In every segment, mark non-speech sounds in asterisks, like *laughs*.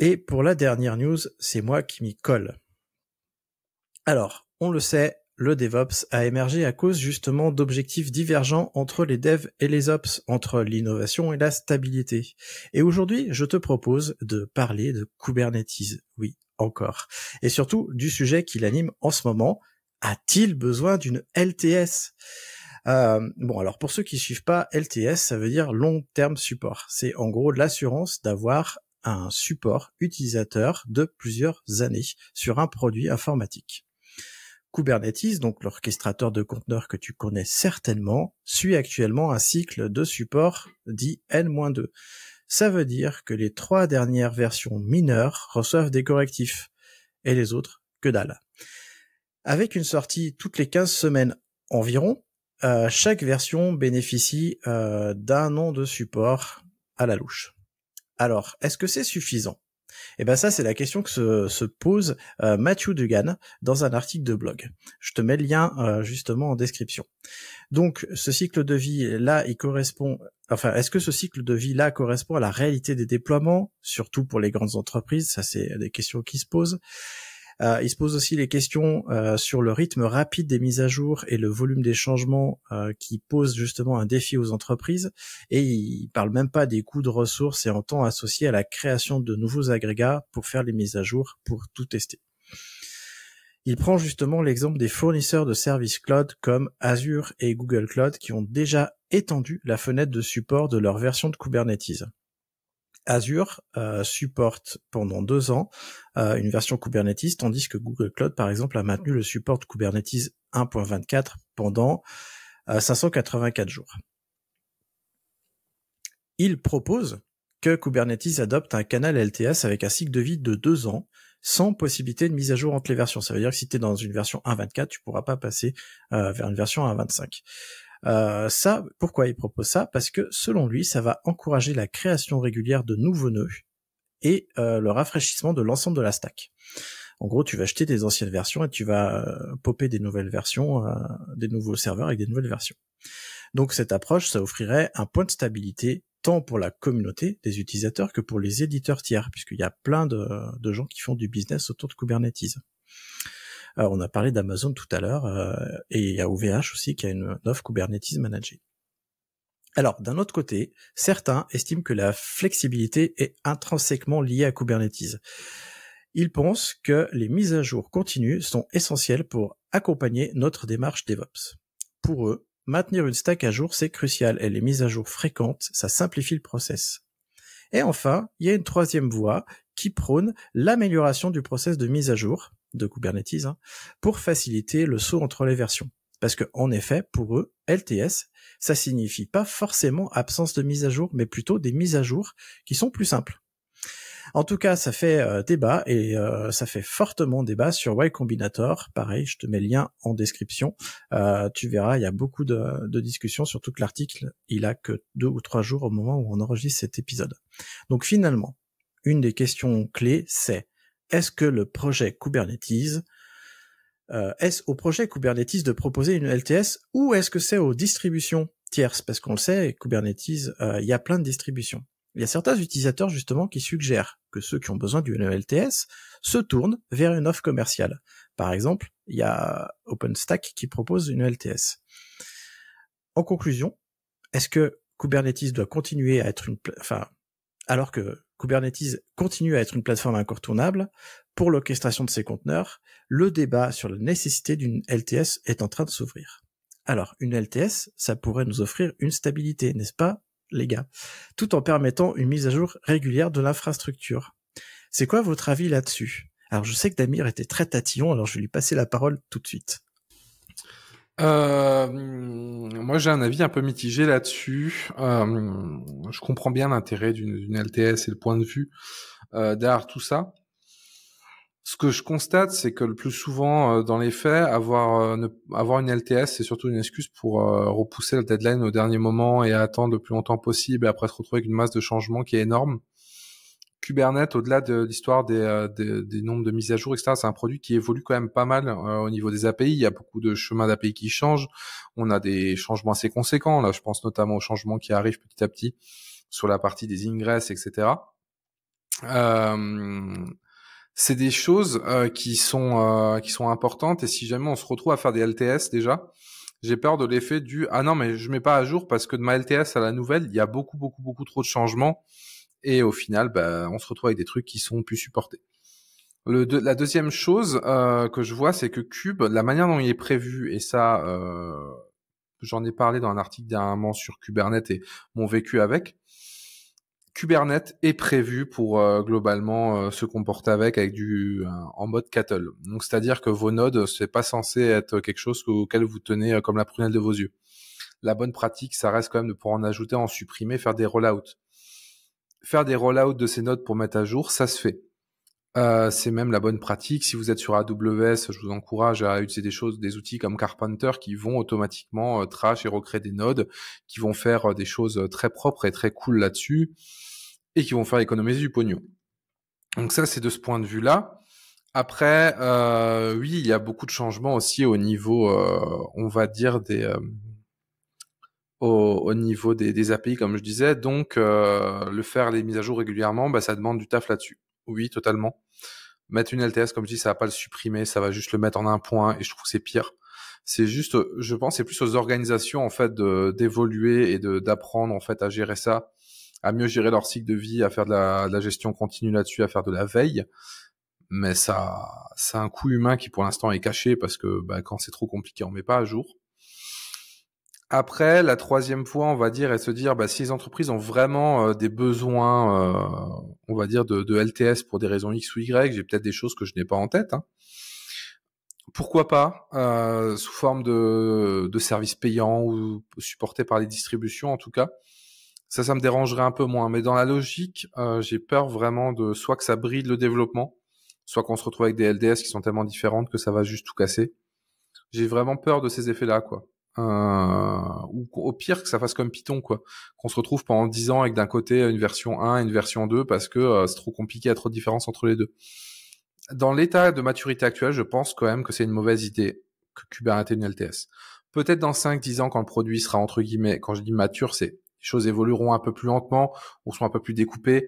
Et pour la dernière news, c'est moi qui m'y colle. Alors, on le sait, le DevOps a émergé à cause justement d'objectifs divergents entre les devs et les ops, entre l'innovation et la stabilité. Et aujourd'hui, je te propose de parler de Kubernetes, oui, encore. Et surtout du sujet qui l'anime en ce moment, a-t-il besoin d'une LTS euh, bon, alors pour ceux qui suivent pas, LTS, ça veut dire long term support. C'est en gros l'assurance d'avoir un support utilisateur de plusieurs années sur un produit informatique. Kubernetes, donc l'orchestrateur de conteneurs que tu connais certainement, suit actuellement un cycle de support dit N-2. Ça veut dire que les trois dernières versions mineures reçoivent des correctifs et les autres que dalle. Avec une sortie toutes les 15 semaines environ, euh, chaque version bénéficie euh, d'un nom de support à la louche. Alors, est-ce que c'est suffisant eh bien, ça, c'est la question que se, pose Mathieu Matthew Dugan dans un article de blog. Je te mets le lien euh, justement en description. Donc, ce cycle de vie là, il correspond. Enfin, est-ce que ce cycle de vie là correspond à la réalité des déploiements, surtout pour les grandes entreprises Ça, c'est des questions qui se posent. Euh, il se pose aussi les questions euh, sur le rythme rapide des mises à jour et le volume des changements euh, qui posent justement un défi aux entreprises. Et il parle même pas des coûts de ressources et en temps associés à la création de nouveaux agrégats pour faire les mises à jour, pour tout tester. Il prend justement l'exemple des fournisseurs de services cloud comme Azure et Google Cloud qui ont déjà étendu la fenêtre de support de leur version de Kubernetes. Azure euh, supporte pendant deux ans euh, une version Kubernetes, tandis que Google Cloud, par exemple, a maintenu le support Kubernetes 1.24 pendant 584 euh, jours. Il propose que Kubernetes adopte un canal LTS avec un cycle de vie de deux ans, sans possibilité de mise à jour entre les versions. Ça veut dire que si tu es dans une version 1.24, tu pourras pas passer vers une version 1.25. Euh, ça, pourquoi il propose ça Parce que selon lui, ça va encourager la création régulière de nouveaux nœuds et euh, le rafraîchissement de l'ensemble de la stack. En gros, tu vas acheter des anciennes versions et tu vas euh, popper des nouvelles versions, des nouveaux serveurs avec des nouvelles versions. Donc cette approche, ça offrirait un point de stabilité tant pour la communauté des utilisateurs que pour les éditeurs tiers, puisqu'il y a plein de, de gens qui font du business autour de Kubernetes. Euh, on a parlé d'Amazon tout à l'heure, euh, et il y a OVH aussi qui a une, offre Kubernetes Manager. Alors, d'un autre côté, certains estiment que la flexibilité est intrinsèquement liée à Kubernetes. Ils pensent que les mises à jour continues sont essentielles pour accompagner notre démarche DevOps. Pour eux, maintenir une stack à jour, c'est crucial et les mises à jour fréquentes, ça simplifie le process. Et enfin, il y a une troisième voie qui prône l'amélioration du process de mise à jour de Kubernetes hein, pour faciliter le saut entre les versions. Parce que en effet, pour eux, LTS, ça signifie pas forcément absence de mise à jour, mais plutôt des mises à jour qui sont plus simples. En tout cas, ça fait euh, débat et euh, ça fait fortement débat sur Y Combinator. Pareil, je te mets le lien en description. Euh, tu verras, il y a beaucoup de, de discussions, sur tout l'article, il a que deux ou trois jours au moment où on enregistre cet épisode. Donc finalement, une des questions clés, c'est est-ce que le projet Kubernetes, euh, est-ce au projet Kubernetes de proposer une LTS ou est-ce que c'est aux distributions tierces Parce qu'on le sait, Kubernetes, euh, il y a plein de distributions. Il y a certains utilisateurs justement qui suggèrent que ceux qui ont besoin d'une LTS se tournent vers une offre commerciale. Par exemple, il y a OpenStack qui propose une LTS. En conclusion, est-ce que Kubernetes doit continuer à être une, enfin, alors que Kubernetes continue à être une plateforme incontournable pour l'orchestration de ses conteneurs. Le débat sur la nécessité d'une LTS est en train de s'ouvrir. Alors, une LTS, ça pourrait nous offrir une stabilité, n'est-ce pas, les gars Tout en permettant une mise à jour régulière de l'infrastructure. C'est quoi votre avis là-dessus Alors, je sais que Damir était très tatillon, alors je vais lui passer la parole tout de suite. Euh, moi, j'ai un avis un peu mitigé là-dessus. Euh, je comprends bien l'intérêt d'une LTS et le point de vue euh, derrière tout ça. Ce que je constate, c'est que le plus souvent, dans les faits, avoir, avoir une LTS, c'est surtout une excuse pour repousser le deadline au dernier moment et attendre le plus longtemps possible et après se retrouver avec une masse de changements qui est énorme. Kubernetes, au-delà de l'histoire euh, des, des, nombres de mises à jour, etc., c'est un produit qui évolue quand même pas mal euh, au niveau des API. Il y a beaucoup de chemins d'API qui changent. On a des changements assez conséquents. Là, je pense notamment aux changements qui arrivent petit à petit sur la partie des ingresses, etc. Euh, c'est des choses qui sont qui sont importantes. Et si jamais on se retrouve à faire des LTS déjà, j'ai peur de l'effet du ah non mais je mets pas à jour parce que de ma LTS à la nouvelle, il y a beaucoup beaucoup beaucoup trop de changements et au final, bah, on se retrouve avec des trucs qui sont plus supportés. Le la deuxième chose euh, que je vois, c'est que Cube, la manière dont il est prévu, et ça, euh, j'en ai parlé dans un article dernièrement sur Kubernetes et mon vécu avec, Kubernetes est prévu pour euh, globalement se comporter avec, avec du en mode cattle. Donc c'est-à-dire que vos nodes, c'est pas censé être quelque chose auquel vous tenez comme la prunelle de vos yeux. La bonne pratique, ça reste quand même de pouvoir en ajouter, en supprimer, faire des rollouts faire des rollouts de ces nodes pour mettre à jour, ça se fait. Euh, c'est même la bonne pratique. Si vous êtes sur AWS, je vous encourage à utiliser des choses, des outils comme Carpenter qui vont automatiquement euh, trash et recréer des nodes, qui vont faire euh, des choses très propres et très cool là-dessus, et qui vont faire économiser du pognon. Donc ça, c'est de ce point de vue-là. Après, oui, il y a beaucoup de changements aussi au niveau, on va dire, des, au, niveau des, des, API, comme je disais. Donc, euh, le faire les mises à jour régulièrement, bah, ça demande du taf là-dessus. Oui, totalement. Mettre une LTS, comme je dis, ça va pas le supprimer, ça va juste le mettre en un point, et je trouve que c'est pire. C'est juste, je pense, c'est plus aux organisations en fait d'évoluer et d'apprendre en fait à gérer ça, à mieux gérer leur cycle de vie, à faire de la, de la gestion continue là-dessus, à faire de la veille mais ça, c'est un coût humain qui pour l'instant est caché parce que bah, quand c'est trop compliqué, on met pas à jour. Après, la troisième fois, on va dire, et se dire, bah, si les entreprises ont vraiment euh, des besoins, euh, on va dire, de, de, LTS pour des raisons X ou Y, j'ai peut-être des choses que je n'ai pas en tête. Hein. Pourquoi pas, euh, sous forme de, de services payants ou supportés par les distributions, en tout cas. Ça, ça me dérangerait un peu moins. Mais dans la logique, j'ai peur vraiment de soit que ça bride le développement, soit qu'on se retrouve avec des LDS qui sont tellement différentes que ça va juste tout casser. J'ai vraiment peur de ces effets-là, quoi. Euh, ou au pire que ça fasse comme Python quoi qu'on se retrouve pendant 10 ans avec d'un côté une version 1 et une version 2 parce que euh, c'est trop compliqué à trop de différence entre les deux dans l'état de maturité actuelle je pense quand même que c'est une mauvaise idée que Kubernetes une LTS peut-être dans 5-10 ans quand le produit sera entre guillemets quand je dis mature c'est les choses évolueront un peu plus lentement ou sont un peu plus découpées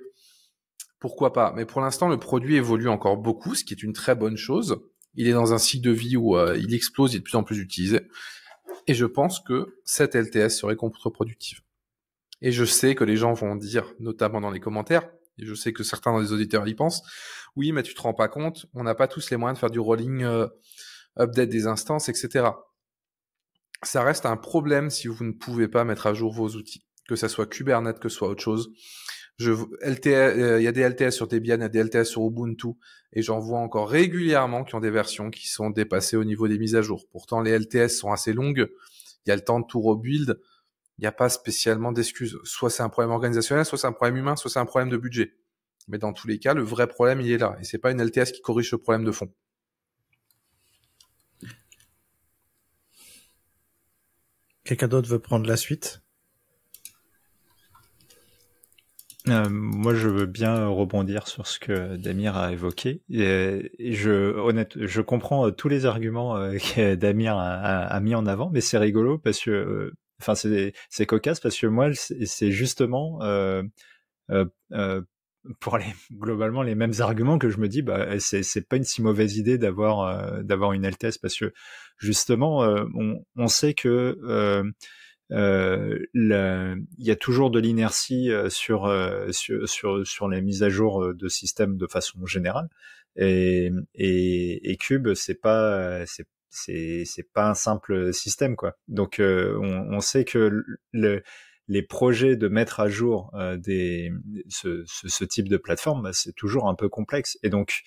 pourquoi pas mais pour l'instant le produit évolue encore beaucoup ce qui est une très bonne chose il est dans un cycle de vie où euh, il explose, il est de plus en plus utilisé. Et je pense que cette LTS serait contre-productive. Et je sais que les gens vont dire, notamment dans les commentaires, et je sais que certains des auditeurs y pensent, oui, mais tu te rends pas compte, on n'a pas tous les moyens de faire du rolling euh, update des instances, etc. Ça reste un problème si vous ne pouvez pas mettre à jour vos outils, que ce soit Kubernetes, que ce soit autre chose. Je, LTS, euh, il y a des LTS sur Debian, il y a des LTS sur Ubuntu, et j'en vois encore régulièrement qui ont des versions qui sont dépassées au niveau des mises à jour. Pourtant, les LTS sont assez longues. Il y a le temps de tout rebuild. Il n'y a pas spécialement d'excuses. Soit c'est un problème organisationnel, soit c'est un problème humain, soit c'est un problème de budget. Mais dans tous les cas, le vrai problème, il est là. Et c'est pas une LTS qui corrige le problème de fond. Quelqu'un d'autre veut prendre la suite Euh, moi, je veux bien rebondir sur ce que Damir a évoqué. Et, je, honnête, je comprends euh, tous les arguments euh, *laughs* que Damir a, a, mis en avant, mais c'est rigolo parce que, enfin, c'est c'est cocasse parce que moi, c'est justement euh, pour les, globalement les mêmes arguments que je me dis, bah, c'est pas une si mauvaise idée d'avoir d'avoir une altesse parce que justement, on, on, sait que euh, il y a toujours de l'inertie euh, sur, euh, sur, sur, sur les mises à jour de systèmes de façon générale. Et, et, et Cube, c'est pas, c'est c'est c'est pas un simple système quoi. Donc on, on, sait que le, les projets de mettre à jour des ce, ce, type de plateforme, bah, c'est toujours un peu complexe. Et donc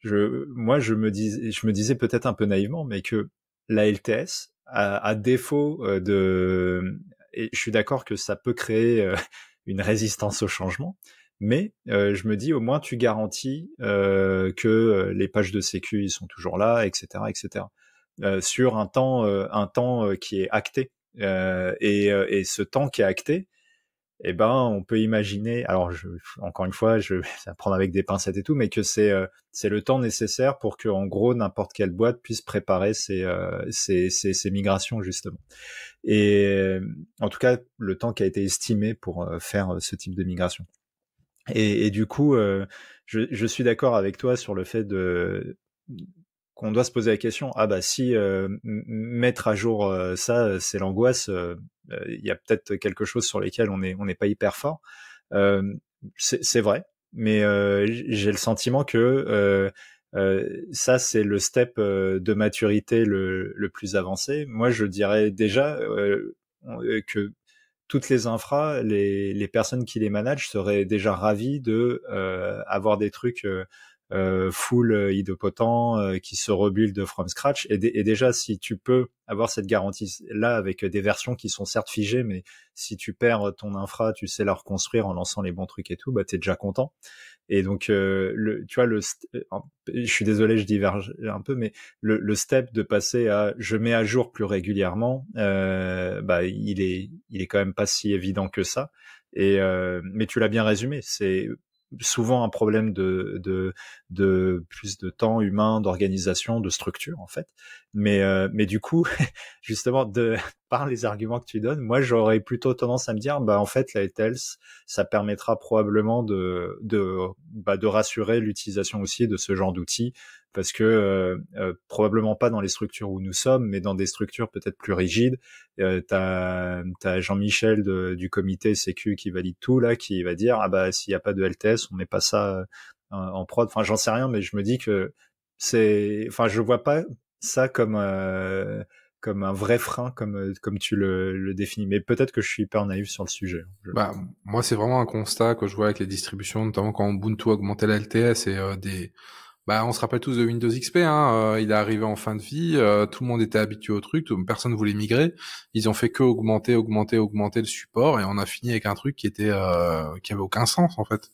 je moi je me dis je me disais peut-être un peu naïvement, mais que la LTS à, défaut euh, de... je suis d'accord que ça peut créer euh, *laughs* une résistance au changement, mais euh, je me dis au moins tu garantis que les pages de sécu sont toujours là, etc., etc. sur un temps, un temps qui est acté. et, ce temps qui est acté, eh ben, on peut imaginer, alors je, encore une fois, je vais prendre avec des pincettes et tout, mais que c'est euh, c'est le temps nécessaire pour que, en gros, n'importe quelle boîte puisse préparer ces, euh, migrations, justement. Et euh, en tout cas, le temps qui a été estimé pour faire ce type de migration. Et, du coup, je, je suis d'accord avec toi sur le fait de qu'on doit se poser la question, ah bah si mettre à jour ça, c'est l'angoisse, euh, il y a peut-être quelque chose sur lesquels on n'est on pas hyper fort. Euh, c'est vrai, mais euh, j'ai le sentiment que ça, c'est le step de maturité le, le, plus avancé. Moi, je dirais déjà que toutes les infras, les, les, personnes qui les managent seraient déjà ravies de avoir des trucs euh, full euh, euh, qui se rebuild from scratch. Et, déjà, si tu peux avoir cette garantie là avec euh, des versions qui sont certes figées, mais si tu perds ton infra, tu sais la reconstruire en lançant les bons trucs et tout, bah es déjà content. Et donc, le, tu vois, le, je suis désolé, je diverge un peu, mais le, step de passer à je mets à jour plus régulièrement, bah, il est, il est quand même pas si évident que ça. Et mais tu l'as bien résumé, c'est souvent un problème de, de, de plus de temps humain, d'organisation, de structure en fait. Mais, euh, mais du coup, *laughs* justement, de, *laughs* par les arguments que tu donnes, moi j'aurais plutôt tendance à me dire, bah en fait la ETELS, ça permettra probablement de, de, bah, de rassurer l'utilisation aussi de ce genre d'outils parce que euh, euh, probablement pas dans les structures où nous sommes, mais dans des structures peut-être plus rigides. Euh, t'as as, Jean-Michel du comité Sécu qui valide tout là, qui va dire ah bah s'il n'y a pas de LTS, on met pas ça euh, en prod. Enfin, j'en sais rien, mais je me dis que c'est, enfin, je vois pas ça comme comme un vrai frein, comme comme tu le, le définis. Mais peut-être que je suis hyper naïf sur le sujet. Hein, bah, moi, c'est vraiment un constat que je vois avec les distributions, notamment quand Ubuntu a la LTS et des bah, on se rappelle tous de Windows XP. Hein, euh, il est arrivé en fin de vie. Euh, tout le monde était habitué au truc. personne personne voulait migrer. Ils ont fait que augmenter, augmenter, augmenter le support, et on a fini avec un truc qui était euh, qui avait aucun sens en fait.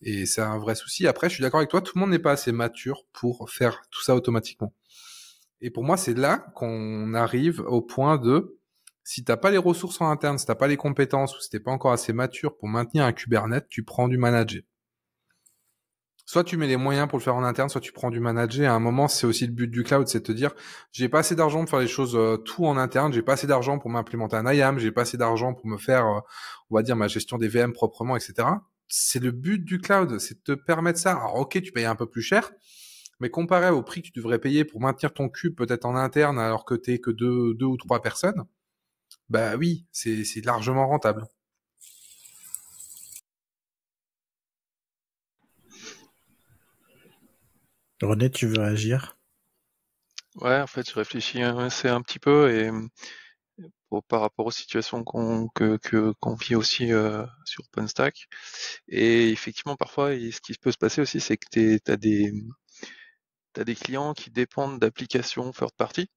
Et c'est un vrai souci. Après, je suis d'accord avec toi. Tout le monde n'est pas assez mature pour faire tout ça automatiquement. Et pour moi, c'est là qu'on arrive au point de si t'as pas les ressources en interne, si t'as pas les compétences ou si t'es pas encore assez mature pour maintenir un Kubernetes, tu prends du manager soit tu mets les moyens pour le faire en interne, soit tu prends du manager. À un moment, c'est aussi le but du cloud, c'est de te dire, j'ai pas assez d'argent pour faire les choses euh, tout en interne, j'ai pas assez d'argent pour m'implémenter un IAM, j'ai pas assez d'argent pour me faire, euh, on va dire, ma gestion des VM proprement, etc. C'est le but du cloud, c'est de te permettre ça. Alors, ok, tu payes un peu plus cher, mais comparé au prix que tu devrais payer pour maintenir ton cube peut-être en interne alors que t'es que deux, deux ou trois personnes, bah oui, c'est largement rentable. René, tu veux agir Ouais, en fait, je réfléchis c'est un petit peu et euh, par rapport aux situations qu'on que, vit aussi euh, sur OpenStack. Et effectivement, parfois, ce qui peut se passer aussi, c'est que tu as des, des clients qui dépendent d'applications third party.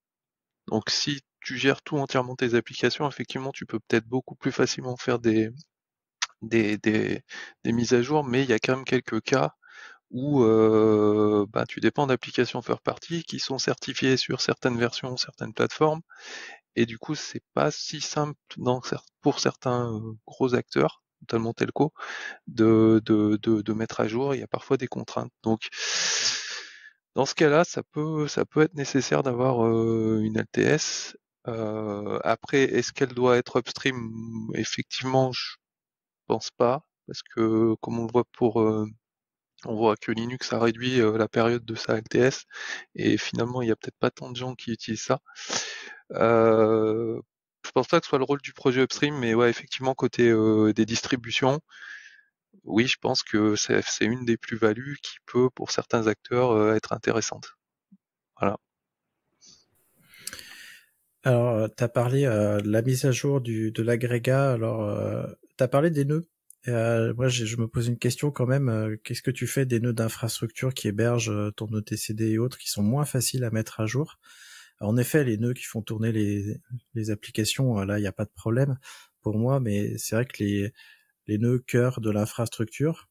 Donc, si tu gères tout entièrement tes applications, effectivement, tu peux peut-être beaucoup plus facilement faire des, des, des, des mises à jour, mais il y a quand même quelques cas ou euh, bah, tu dépends d'applications faire party qui sont certifiées sur certaines versions, certaines plateformes. Et du coup, c'est pas si simple pour certains euh, gros acteurs, notamment telco, de, de, de, mettre à jour. Il y a parfois des contraintes. Donc, dans ce cas-là, ça peut, ça peut être nécessaire d'avoir euh, une LTS. Euh, après, est-ce qu'elle doit être upstream Effectivement, je pense pas, parce que comme on le voit pour on voit que Linux a réduit euh, la période de sa LTS et finalement il n'y a peut-être pas tant de gens qui utilisent ça. Euh, je pense pas que ce soit le rôle du projet upstream, mais ouais, effectivement, côté euh, des distributions, oui, je pense que c'est une des plus-values qui peut, pour certains acteurs, euh, être intéressante. Voilà. Alors, tu as parlé de la mise à jour de l'agrégat. Alors, tu as parlé des nœuds euh, moi, je me pose une question quand même. Euh, qu'est-ce que tu fais des nœuds d'infrastructure qui hébergent euh, ton TCD et autres qui sont moins faciles à mettre à jour En effet, les nœuds qui font tourner les, applications, là, il n'y a pas de problème pour moi, mais c'est vrai que les, les nœuds cœur de l'infrastructure,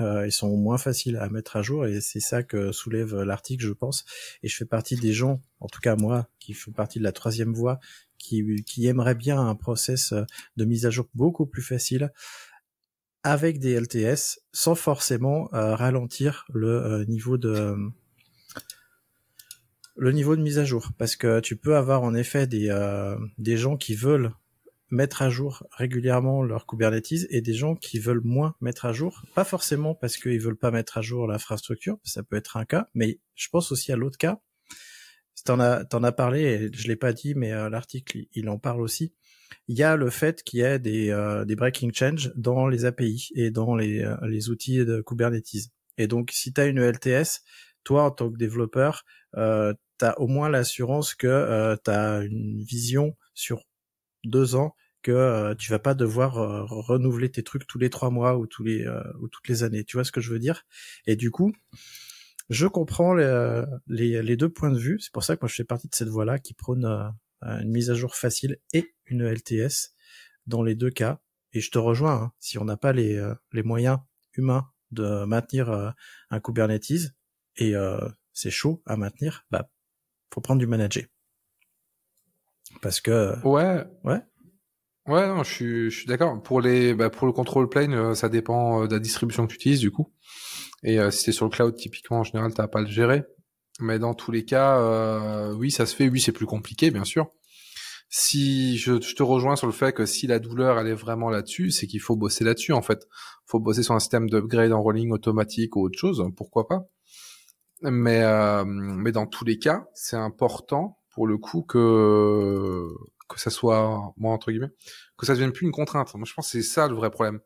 ils sont moins faciles à mettre à jour et c'est ça que soulève l'article, je pense. Et je fais partie des gens, en tout cas moi, qui font partie de la troisième voie, qui, qui aimerait bien un process de mise à jour beaucoup plus facile avec des LTS sans forcément euh, ralentir le euh, niveau de euh, le niveau de mise à jour parce que tu peux avoir en effet des des gens qui veulent mettre à jour régulièrement leur Kubernetes et des gens qui veulent moins mettre à jour, pas forcément parce qu'ils veulent pas mettre à jour l'infrastructure, ça peut être un cas, mais je pense aussi à l'autre cas. T'en as t'en as parlé et je l'ai pas dit, mais l'article il en parle aussi il y a le fait qu'il y a des, euh, des breaking change dans les API et dans les, euh, les outils de Kubernetes. Et donc, si tu as une e LTS, toi, en tant que développeur, euh, tu as au moins l'assurance que tu as une vision sur deux ans que tu vas pas devoir renouveler tes trucs tous les trois mois ou tous les ou toutes les années. Tu vois ce que je veux dire Et du coup, je comprends les, les, les deux points de vue. C'est pour ça que moi, je fais partie de cette voie-là qui prône une mise à jour facile et une LTS dans les deux cas. Et je te rejoins, hein, si on n'a pas les, euh, les moyens humains de maintenir euh, un Kubernetes, et euh, c'est chaud à maintenir, bah, faut prendre du manager. Parce que... Ouais. Ouais. Ouais, non, je suis, je suis d'accord. Pour les, bah, pour le control plane, ça dépend de la distribution que tu utilises, du coup. Et euh, si c'est sur le cloud, typiquement, en général, t'as pas à le gérer. Mais dans tous les cas, euh, oui, ça se fait. Oui, c'est plus compliqué, bien sûr si je, je, te rejoins sur le fait que si la douleur elle est vraiment là-dessus, c'est qu'il faut bosser là-dessus en fait. Faut bosser sur un système d'upgrade en rolling automatique ou autre chose, pourquoi pas. Mais euh, mais dans tous les cas, c'est important pour le coup que que ça soit moi entre guillemets que ça devienne plus une contrainte. Moi je pense que c'est ça le vrai problème.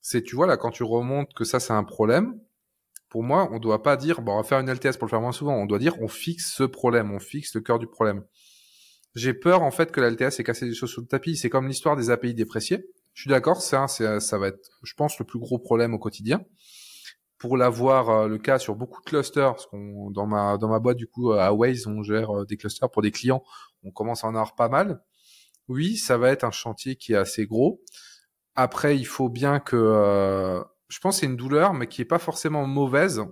C'est tu vois là quand tu remontes que ça c'est un problème. Pour moi, on doit pas dire bon, on va faire une LTS pour le faire moins souvent. On doit dire on fixe ce problème, on fixe le cœur du problème j'ai peur en fait que l'LTS ait cassé des choses sur le tapis. C'est comme l'histoire des API dépréciées. Je suis d'accord, ça, ça va être, je pense, le plus gros problème au quotidien. Pour l'avoir euh, le cas sur beaucoup de clusters, parce qu'on dans ma dans ma boîte du coup euh, à Waze, on gère euh, des clusters pour des clients. On commence à en avoir pas mal. Oui, ça va être un chantier qui est assez gros. Après, il faut bien que, je pense, c'est une douleur, mais qui est pas forcément mauvaise,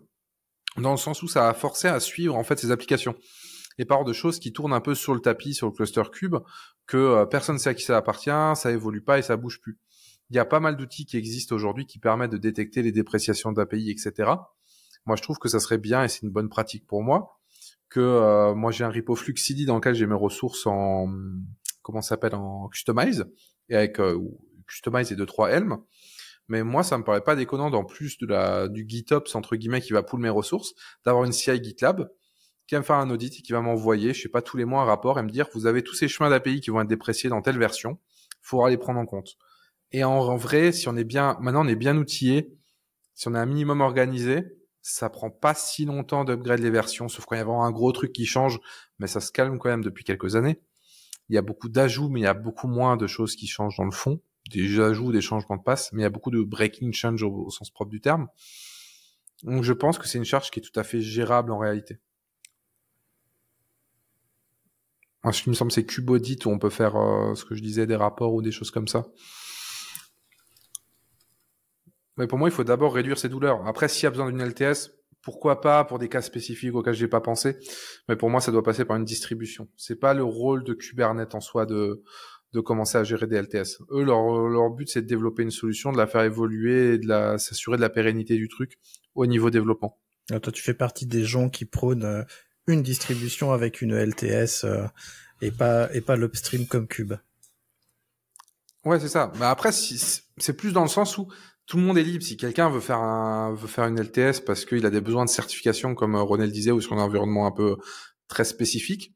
dans le sens où ça a forcé à suivre en fait ces applications et par de choses qui tournent un peu sur le tapis, sur le cluster cube, que euh, personne ne sait à qui ça appartient, ça évolue pas et ça bouge plus. Il y a pas mal d'outils qui existent aujourd'hui qui permettent de détecter les dépréciations d'API, etc. Moi, je trouve que ça serait bien et c'est une bonne pratique pour moi que euh, moi j'ai un repo Fluxidy dans lequel j'ai mes ressources en comment s'appelle en customize et avec euh, customize et deux trois Helm. Mais moi, ça me paraît pas déconnant, en plus de la, du GitOps, entre guillemets, qui va pool mes ressources, d'avoir une CI GitLab qui va me faire un audit et qui va m'envoyer, je sais pas, tous les mois un rapport et me dire, vous avez tous ces chemins d'API qui vont être dépréciés dans telle version, il faudra les prendre en compte. Et en, vrai, si on est bien, maintenant on est bien outillé, si on est un minimum organisé, ça prend pas si longtemps d'upgrade les versions, sauf quand il y a vraiment un gros truc qui change, mais ça se calme quand même depuis quelques années. Il y a beaucoup d'ajouts, mais il y a beaucoup moins de choses qui changent dans le fond, des ajouts, des changements de passe, mais il y a beaucoup de breaking change au sens propre du terme. Donc je pense que c'est une charge qui est tout à fait gérable en réalité. ce qui me semble c'est Cubaudit où on peut faire euh, ce que je disais des rapports ou des choses comme ça. Mais pour moi, il faut d'abord réduire ses douleurs. Après, s'il y a besoin d'une LTS, pourquoi pas pour des cas spécifiques auxquels je n'ai pas pensé. Mais pour moi, ça doit passer par une distribution. C'est pas le rôle de Kubernetes en soi de de commencer à gérer des LTS. Eux, leur, but, c'est de développer une solution, de la faire évoluer et de la, s'assurer de la pérennité du truc au niveau développement. Ah, toi, tu fais partie des gens qui prônent euh, une distribution avec une LTS euh, et pas et pas l'upstream comme Cube. Ouais, c'est ça. Mais après, si, c'est plus dans le sens où tout le monde est libre. Si quelqu'un veut faire un, faire une LTS parce qu'il a des besoins de certification, comme euh, René le disait, ou sur un environnement un peu très spécifique,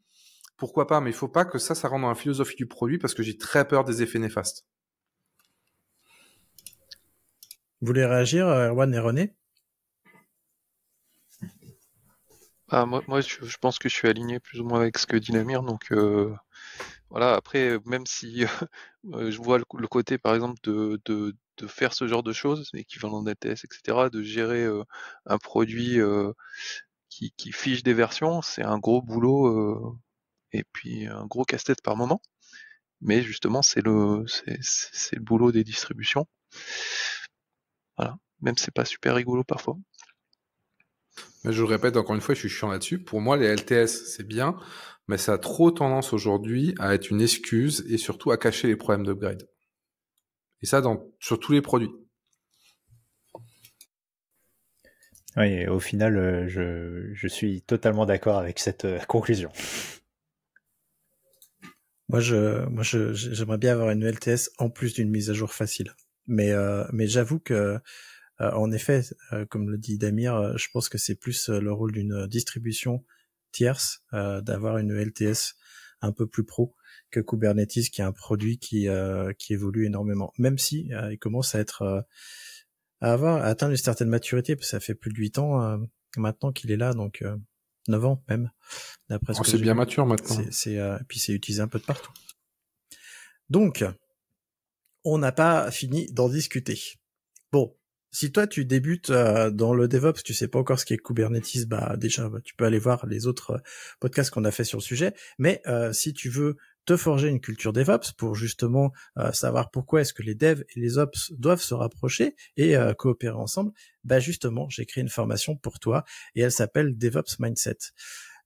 pourquoi pas Mais il faut pas que ça, ça rentre dans la philosophie du produit parce que j'ai très peur des effets néfastes. Vous voulez réagir, euh, Erwan et René Ah, moi, je, pense que je suis aligné plus ou moins avec ce que dit Donc, euh, voilà, après, même si *laughs* euh, je vois le, côté, par exemple, de, de, de, faire ce genre de choses, équivalent d'ATS, etc., de gérer euh, un produit qui, qui, fiche des versions, c'est un gros boulot et puis un gros casse-tête par moment. Mais justement, c'est le, c'est, le boulot des distributions. Voilà, même c'est pas super rigolo parfois. Mais je le répète encore une fois, je suis chiant là-dessus. Pour moi, les LTS, c'est bien, mais ça a trop tendance aujourd'hui à être une excuse et surtout à cacher les problèmes d'upgrade. Et ça, sur tous les produits. Oui, au final, euh, je, suis totalement d'accord avec cette euh, conclusion. Moi, j'aimerais bien avoir une LTS en plus d'une mise à jour facile. mais euh, j'avoue que euh, en effet, euh, comme le dit Damir, euh, je pense que c'est plus le rôle d'une distribution tierce d'avoir une LTS un peu plus pro que Kubernetes, qui est un produit qui, qui évolue énormément. Même si il commence à être à avoir atteint une certaine maturité, ça fait plus de huit ans maintenant qu'il est là, donc neuf ans même. D'après oh, c'est bien mature maintenant. C'est, puis c'est utilisé un peu de partout. Donc, on n'a pas fini d'en discuter si toi tu débutes euh, dans le DevOps, tu sais pas encore ce qu'est Kubernetes, bah déjà bah, tu peux aller voir les autres euh, podcasts qu'on a fait sur le sujet. Mais euh, si tu veux te forger une culture DevOps pour justement savoir pourquoi est-ce que les devs et les ops doivent se rapprocher et coopérer ensemble, bah justement j'ai créé une formation pour toi et elle s'appelle DevOps Mindset.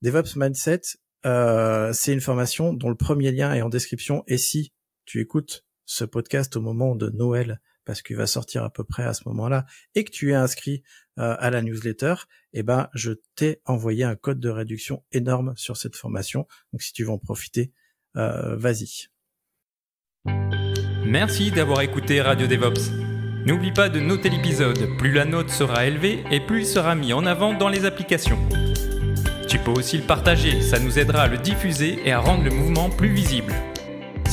DevOps Mindset, c'est une formation dont le premier lien est en description et si tu écoutes ce podcast au moment de Noël parce qu'il va sortir à peu près à ce moment-là, et que tu es inscrit euh, à la newsletter, eh ben, je t'ai envoyé un code de réduction énorme sur cette formation. Donc, si tu veux en profiter, euh, vas-y. Merci d'avoir écouté Radio DevOps. N'oublie pas de noter l'épisode. Plus la note sera élevée et plus il sera mis en avant dans les applications. Tu peux aussi le partager, ça nous aidera à le diffuser et à rendre le mouvement plus visible.